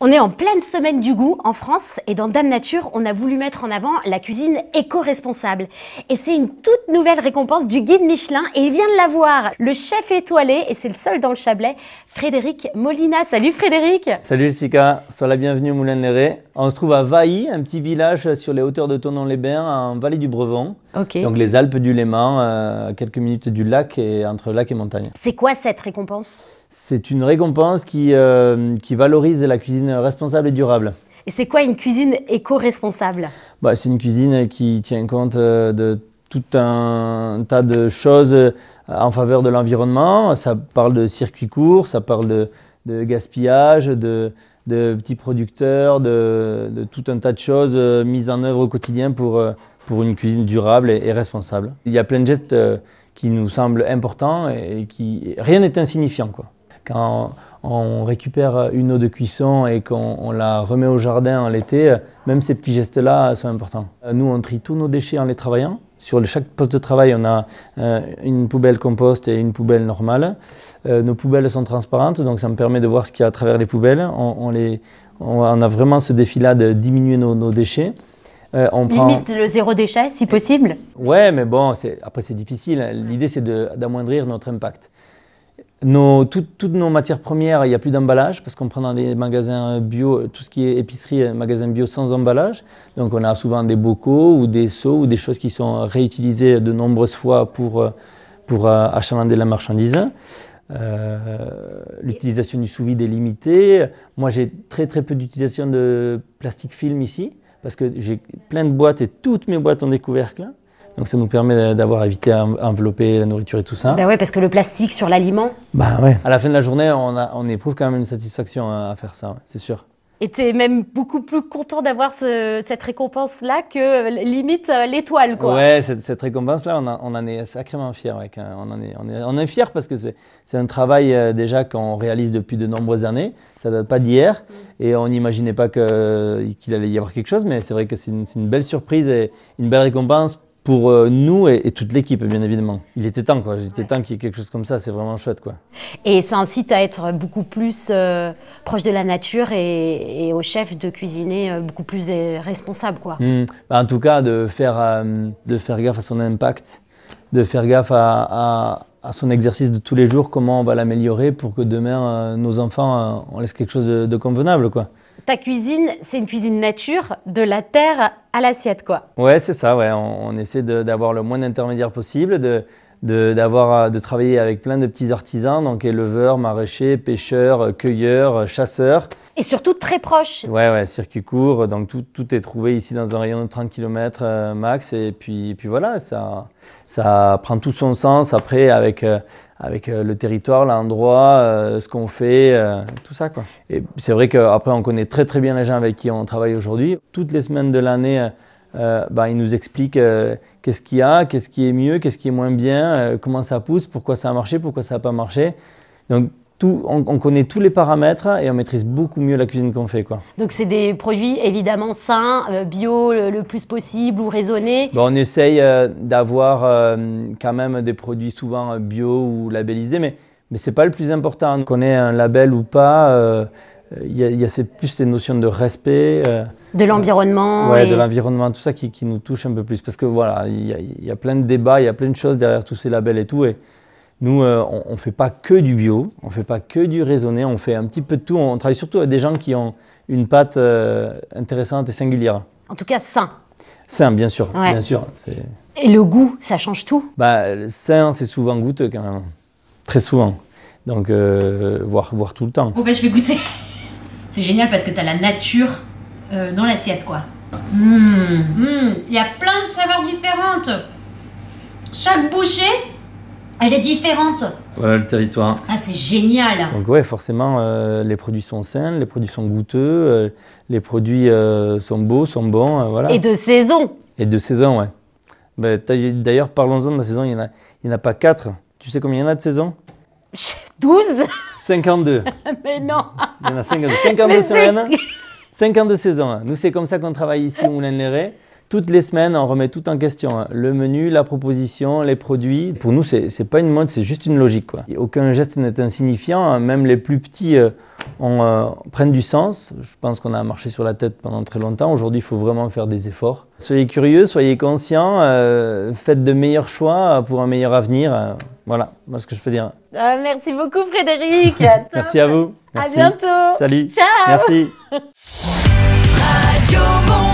On est en pleine semaine du goût en France et dans Dame Nature, on a voulu mettre en avant la cuisine éco-responsable. Et c'est une toute nouvelle récompense du guide Michelin et il vient de la voir. le chef étoilé, et c'est le seul dans le Chablais, Frédéric Molina. Salut Frédéric Salut Jessica, sois la bienvenue au moulin de On se trouve à Vailly, un petit village sur les hauteurs de Tonon-les-Bains, en vallée du Brevent. Donc les Alpes du Léman, euh, à quelques minutes du lac et entre lac et montagne. C'est quoi cette récompense c'est une récompense euh, qui, valorise la cuisine responsable et durable. Et c'est quoi une cuisine éco-responsable bah, C'est une cuisine qui tient compte euh, de tout un tas de choses euh, en faveur de l'environnement. Ça parle de circuits courts, ça parle de, gaspillage, de, petits producteurs, de, tout un tas de choses mises en œuvre au quotidien pour, pour une cuisine durable et responsable. Il y a plein de gestes qui nous semblent importants et qui... Rien n'est insignifiant. Quoi quand on récupère une eau de cuisson et qu'on la remet au jardin en l'été, même ces petits gestes-là sont importants. Nous, on trie tous nos déchets en les travaillant. Sur chaque poste de travail, on a euh, une poubelle compost et une poubelle normale. Euh, nos poubelles sont transparentes, donc ça me permet de voir ce qu'il y a à travers les poubelles. On, a vraiment ce défi-là de diminuer nos, déchets. Euh, on Limite le zéro déchet, si possible. Ouais, mais bon, après c'est difficile. L'idée, c'est d'amoindrir notre impact toutes nos matières premières, il n'y a plus d'emballage parce qu'on prend dans des magasins bio, tout ce qui est épicerie, magasin bio sans emballage. Donc on a souvent des bocaux ou des seaux ou des choses qui sont réutilisées de nombreuses fois pour, euh, pour euh, achalander la marchandise. Euh, l'utilisation du sous-vide est limitée. Moi j'ai très très peu d'utilisation de plastique film ici parce que j'ai plein de boîtes et toutes mes boîtes ont des couvercles. Donc ça nous permet d'avoir évité d'envelopper la nourriture et tout ça. Ben ouais, parce que le plastique sur l'aliment. Bah ouais. À la fin de la journée, on, a, on éprouve quand même une satisfaction à faire ça, c'est sûr. Et tu es même beaucoup plus content d'avoir cette récompense-là que euh, limite euh, l'étoile, quoi. Ouais, cette, récompense-là, on, en est sacrément fiers. on, en est, on, fiers parce que c'est un travail euh, déjà qu'on réalise depuis de nombreuses années. Ça date pas d'hier et on n'imaginait pas qu'il allait y avoir quelque chose, mais c'est vrai que c'est une, belle surprise et une belle récompense pour euh, nous et, toute l'équipe, bien évidemment. Il était temps, quoi. Il était temps qu'il y ait quelque chose comme ça. C'est vraiment chouette, quoi. Et ça incite à être beaucoup plus euh, proche de la nature et, au chef de cuisiner euh, beaucoup plus responsable, quoi. Hmm. Bah, en tout cas, de faire, de faire gaffe à son impact, de faire gaffe à, son exercice de tous les jours, comment on va l'améliorer pour que demain, nos enfants, on laisse quelque chose de, de convenable, quoi ta cuisine, c'est une cuisine nature, de la terre à l'assiette, quoi. Ouais, c'est ça, ouais. On, essaie d'avoir le moins d'intermédiaires possible, de, euh, de travailler avec plein de petits artisans, donc éleveurs, maraîchers, pêcheurs, euh, cueilleurs, euh, chasseurs. Et surtout très proches Ouais, ouais, circuit court, donc tout, tout est trouvé ici dans un rayon de 30 km max, et puis, et puis voilà, ça, ça prend tout son sens après avec, avec le territoire, l'endroit, ce qu'on fait, tout ça. Quoi. Et c'est vrai qu'après, on connaît très très bien les gens avec qui on travaille aujourd'hui. Toutes les semaines de l'année, euh, bah, il nous explique euh, qu'est-ce qu'il y a, qu'est-ce qui est mieux, qu'est-ce qui est moins bien, euh, comment ça pousse, pourquoi ça a marché, pourquoi ça n'a pas marché. Donc, on, connaît tous les paramètres et on maîtrise beaucoup mieux la cuisine qu'on fait. Quoi. Donc, c'est des produits évidemment sains, bio le, plus possible ou raisonnés bah, On essaye d'avoir quand même des produits souvent bio ou labellisés, mais, mais ce n'est pas le plus important. Qu'on ait un label ou pas euh, il y a, plus ces notions de respect. Euh, de l'environnement. Oui, de l'environnement, tout ça qui, nous touche un peu plus. Parce que voilà, il y, a, plein de débats, il y a plein de choses derrière tous ces labels et tout. Et nous, euh, on ne fait pas que du bio, on ne fait pas que du raisonné, on fait un petit peu de tout. On, travaille surtout avec des gens qui ont une pâte intéressante et singulière. En tout cas, sain. Sain, bien sûr. Bien sûr et le goût, ça change tout bah, Sain, c'est souvent goûteux quand même. Très souvent. Donc, voir voir tout le temps. Bon, ben, je vais goûter. C'est génial parce que tu as la nature euh, dans l'assiette, quoi. Il hum, hum, y a plein de saveurs différentes. Chaque bouchée, elle est différente. Voilà le territoire. Ah, c'est génial. Donc ouais, forcément, euh, les produits sont sains, les produits sont goûteux, euh, les produits sont beaux, sont bons, voilà. Et de saison. Et de saison, ouais. Ben, d'ailleurs, parlons-en de la saison, il n'y en, en, a pas quatre. Tu sais combien il y en a de saison 12 52. Mais non Il y 52, semaines, 52 saisons. Hein. Nous, c'est comme ça qu'on travaille ici au Moulin Léret. Toutes les semaines, on remet tout en question. Hein. Le menu, la proposition, les produits. Pour nous, c'est pas une mode, c'est juste une logique. Quoi. Aucun geste n'est insignifiant. Hein. Même les plus petits euh, euh, prennent du sens. Je pense qu'on a marché sur la tête pendant très longtemps. Aujourd'hui, il faut vraiment faire des efforts. Soyez curieux, soyez conscients, euh, faites de meilleurs choix pour un meilleur avenir. Voilà, moi ce que je peux dire. Ah, merci beaucoup Frédéric. merci à vous. Merci. À bientôt. Salut. Ciao. Merci.